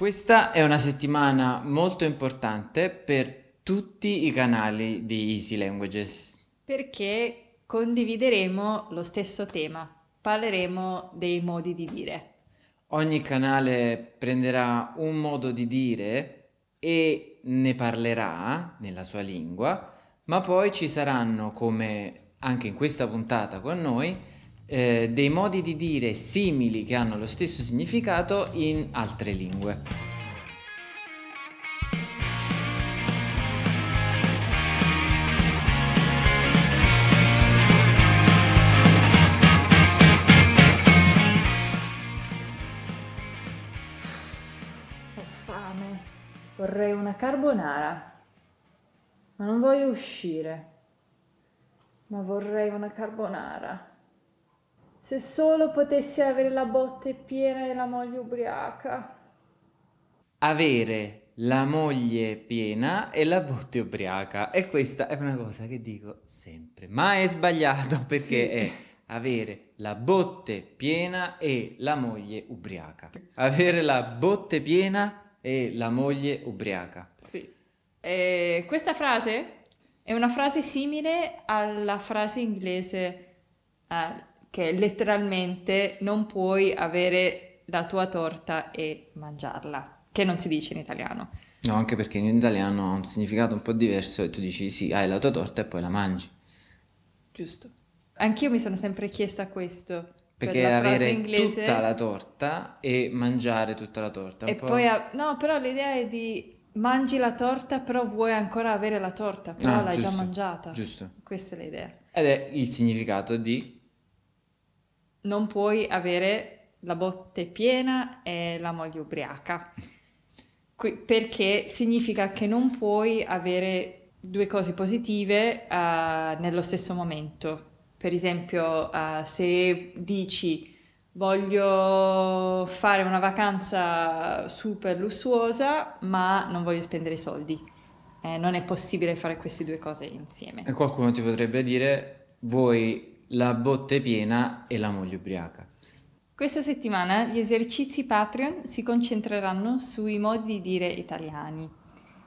Questa è una settimana molto importante per tutti i canali di Easy Languages. Perché condivideremo lo stesso tema, parleremo dei modi di dire. Ogni canale prenderà un modo di dire e ne parlerà nella sua lingua, ma poi ci saranno, come anche in questa puntata con noi, eh, dei modi di dire simili che hanno lo stesso significato in altre lingue. Vorrei una carbonara, ma non voglio uscire. Ma vorrei una carbonara. Se solo potessi avere la botte piena e la moglie ubriaca. Avere la moglie piena e la botte ubriaca. E questa è una cosa che dico sempre, ma è sbagliato perché sì. è avere la botte piena e la moglie ubriaca. Avere la botte piena e la moglie ubriaca. Sì. Eh, questa frase è una frase simile alla frase inglese uh, che letteralmente non puoi avere la tua torta e mangiarla, che non si dice in italiano. No, anche perché in italiano ha un significato un po' diverso e tu dici sì, hai la tua torta e poi la mangi. Giusto. Anch'io mi sono sempre chiesta questo. Perché per avere inglese... tutta la torta e mangiare tutta la torta. E po'... poi... A... No, però l'idea è di mangi la torta, però vuoi ancora avere la torta, però ah, l'hai giusto, già mangiata. Giusto. Questa è l'idea. Ed è il significato di non puoi avere la botte piena e la moglie ubriaca, Qui, perché significa che non puoi avere due cose positive uh, nello stesso momento. Per esempio, uh, se dici voglio fare una vacanza super lussuosa, ma non voglio spendere soldi. Eh, non è possibile fare queste due cose insieme. E qualcuno ti potrebbe dire, vuoi la botte piena e la moglie ubriaca. Questa settimana gli esercizi Patreon si concentreranno sui modi di dire italiani.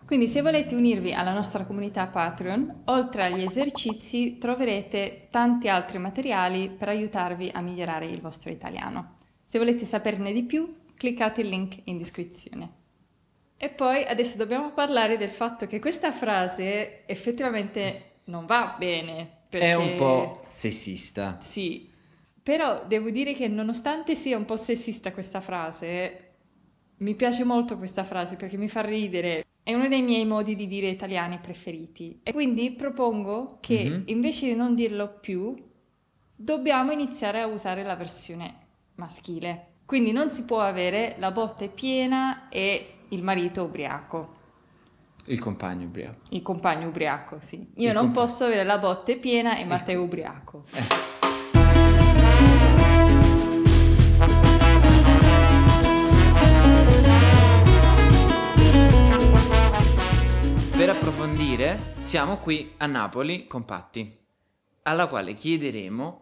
Quindi se volete unirvi alla nostra comunità Patreon, oltre agli esercizi troverete tanti altri materiali per aiutarvi a migliorare il vostro italiano. Se volete saperne di più, cliccate il link in descrizione. E poi adesso dobbiamo parlare del fatto che questa frase effettivamente non va bene perché... È un po' sessista. Sì, però devo dire che nonostante sia un po' sessista questa frase, mi piace molto questa frase perché mi fa ridere. È uno dei miei modi di dire italiani preferiti. E quindi propongo che mm-hmm. invece di non dirlo più, dobbiamo iniziare a usare la versione maschile. Quindi non si può avere la botte piena e il marito ubriaco. Il compagno ubriaco. Il compagno ubriaco, sì. Io il non compa- posso avere la botte piena e Matteo il... ubriaco. Eh. Per approfondire, siamo qui a Napoli con Patti, alla quale chiederemo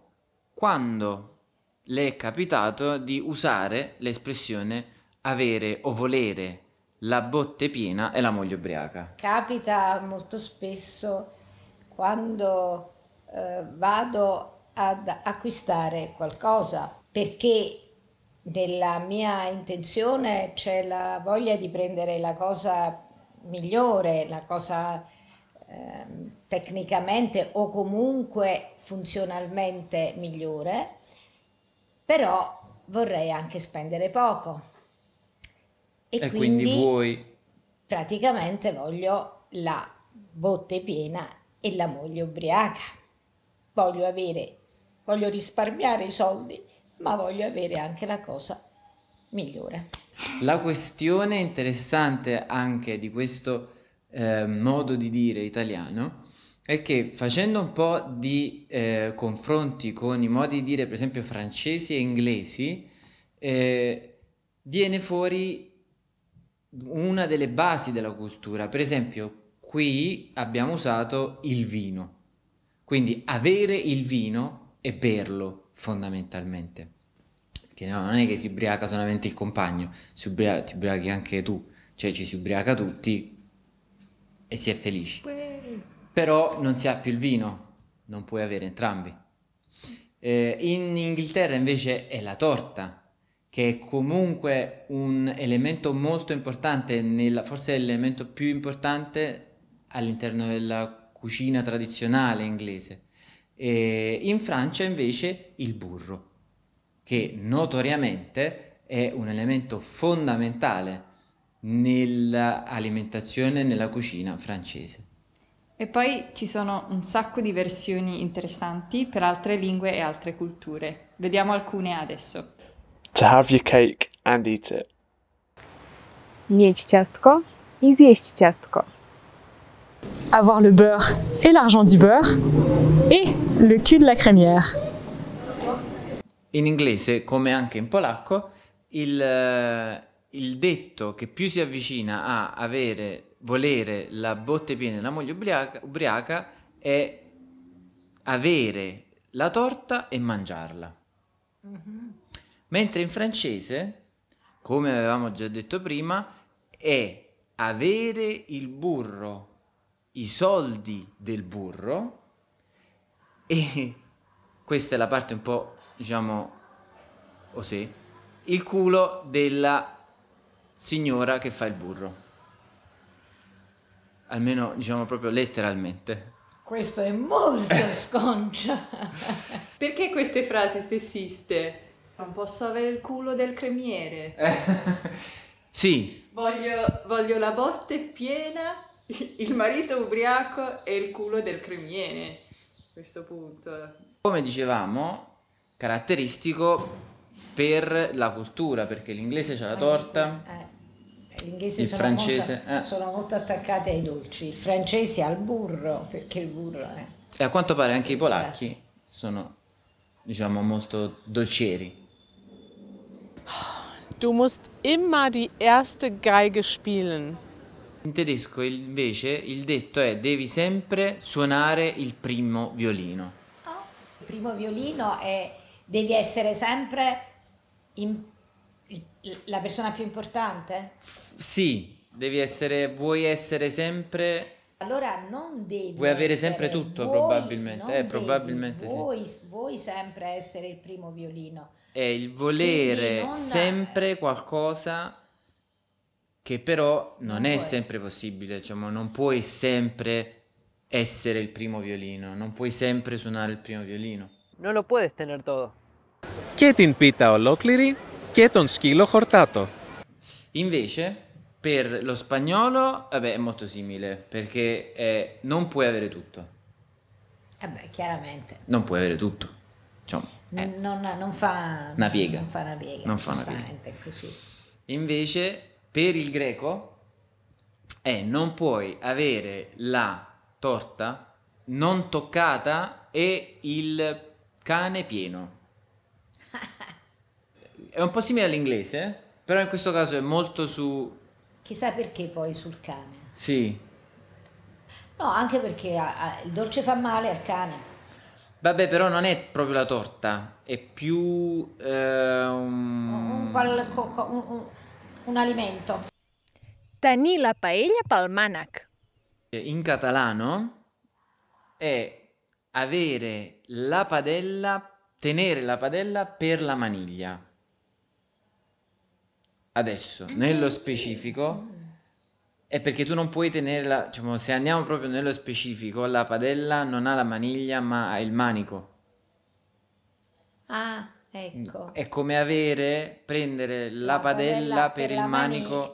quando le è capitato di usare l'espressione avere o volere la botte piena e la moglie ubriaca. Capita molto spesso quando eh, vado ad acquistare qualcosa perché nella mia intenzione c'è la voglia di prendere la cosa migliore, la cosa eh, tecnicamente o comunque funzionalmente migliore, però vorrei anche spendere poco e, e quindi, quindi vuoi... Praticamente voglio la botte piena e la moglie ubriaca. Voglio avere, voglio risparmiare i soldi, ma voglio avere anche la cosa migliore. La questione interessante anche di questo eh, modo di dire italiano è che facendo un po' di eh, confronti con i modi di dire, per esempio, francesi e inglesi, eh, viene fuori una delle basi della cultura. Per esempio, qui abbiamo usato il vino. Quindi avere il vino e berlo fondamentalmente. Che no, non è che si ubriaca solamente il compagno, si ubriaca, ti ubriachi anche tu, cioè ci si ubriaca tutti e si è felici. Però non si ha più il vino, non puoi avere entrambi. Eh, in Inghilterra invece è la torta, che è comunque un elemento molto importante, nella, forse l'elemento più importante all'interno della cucina tradizionale inglese. E in Francia invece il burro, che notoriamente è un elemento fondamentale nell'alimentazione e nella cucina francese. E poi ci sono un sacco di versioni interessanti per altre lingue e altre culture. Vediamo alcune adesso. To have your cake and eat it. Mieć ciastko i zjeść ciastko. Avoir le beurre et l'argent du beurre et le cul de la crémière. In inglese, come anche in polacco, il, eh, il detto che più si avvicina a avere, volere la botte piena della moglie ubriaca, ubriaca è avere la torta e mangiarla. Mm-hmm. Mentre in francese, come avevamo già detto prima, è avere il burro, i soldi del burro e questa è la parte un po', diciamo, o sì, il culo della signora che fa il burro. Almeno, diciamo proprio letteralmente. Questo è molto sconcia. Perché queste frasi sessiste? Non posso avere il culo del cremiere. sì. Voglio, voglio la botte piena, il marito ubriaco e il culo del cremiere. A questo punto. Come dicevamo, caratteristico per la cultura, perché l'inglese c'ha la eh, torta. Eh, eh, l'inglese il sono francese molto, eh. sono molto attaccati ai dolci, il francese al burro, perché il burro è... E a quanto pare anche i polacchi sono, diciamo, molto dolcieri. Du musst immer die erste Geige spielen. In tedesco invece il detto è devi sempre suonare il primo violino. Il primo violino è devi essere sempre in, la persona più importante? F sì, devi essere, vuoi essere sempre allora non devi... Vuoi avere sempre tutto voi, probabilmente, eh, devi, probabilmente vuoi, sì. Vuoi sempre essere il primo violino. È il volere sempre è... qualcosa che però non, non è puoi. sempre possibile, diciamo, non puoi sempre essere il primo violino, non puoi sempre suonare il primo violino. Non lo puoi tener todo. Και pita πίτα ολόκληρη και τον σκύλο χορτάτο. Invece, per lo spagnolo, vabbè, è molto simile, perché è, non puoi avere tutto. Vabbè, eh chiaramente. Non puoi avere tutto. Cioè, eh, non, non, fa una piega. Non fa una piega. Non fa una piega. Così. Invece, per il greco, è non puoi avere la torta non toccata e il cane pieno. è un po' simile all'inglese, eh, però in questo caso è molto su Chissà perché poi sul cane. Sì. No, anche perché a, a, il dolce fa male al cane. Vabbè, però non è proprio la torta, è più eh, un... Un, un, un... alimento. Tenir la paella pel mànec. Eh, in catalano è avere la padella, tenere la padella per la maniglia. Adesso, nello specifico, è perché tu non puoi tenerla, diciamo, se andiamo proprio nello specifico, la padella non ha la maniglia ma ha il manico. Ah, ecco. È come avere, prendere la, la padella, padella, per, per il manico, mani-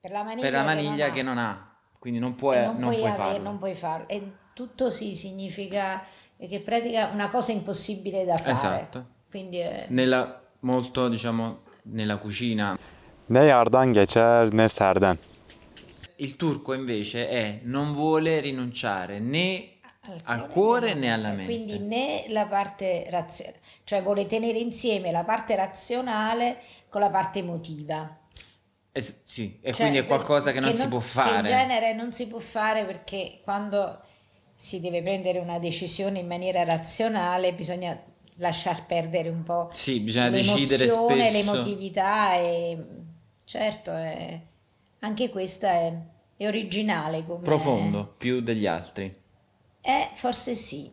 per la maniglia, per la maniglia che, non che, non ha. Quindi non puoi, non non puoi, puoi farlo. Non puoi farlo. E tutto sì significa che pratica una cosa impossibile da fare. Esatto. Quindi... È... Eh, nella, molto, diciamo, nella cucina ne yardan geçer ne serden. Il turco invece è non vuole rinunciare né al, cuore, né alla eh, mente. Quindi né la parte razionale, cioè vuole tenere insieme la parte razionale con la parte emotiva. Eh, sì, e cioè, quindi è eh, qualcosa che non che si non, può fare. in genere non si può fare perché quando si deve prendere una decisione in maniera razionale bisogna lasciar perdere un po' sì, bisogna decidere spesso. l'emotività e Certo, è... anche questa è, è originale. Com'è. Profondo, più degli altri. Eh, forse sì.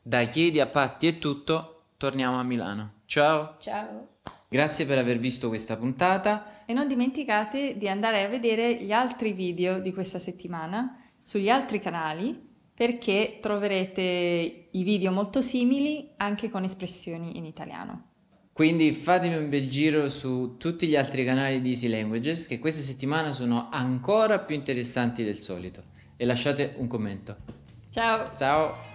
Dai Chiedi a Patti è tutto, torniamo a Milano. Ciao. Ciao. Grazie per aver visto questa puntata. E non dimenticate di andare a vedere gli altri video di questa settimana sugli altri canali perché troverete i video molto simili anche con espressioni in italiano. Quindi fatemi un bel giro su tutti gli altri canali di Easy Languages che questa settimana sono ancora più interessanti del solito e lasciate un commento. Ciao! Ciao!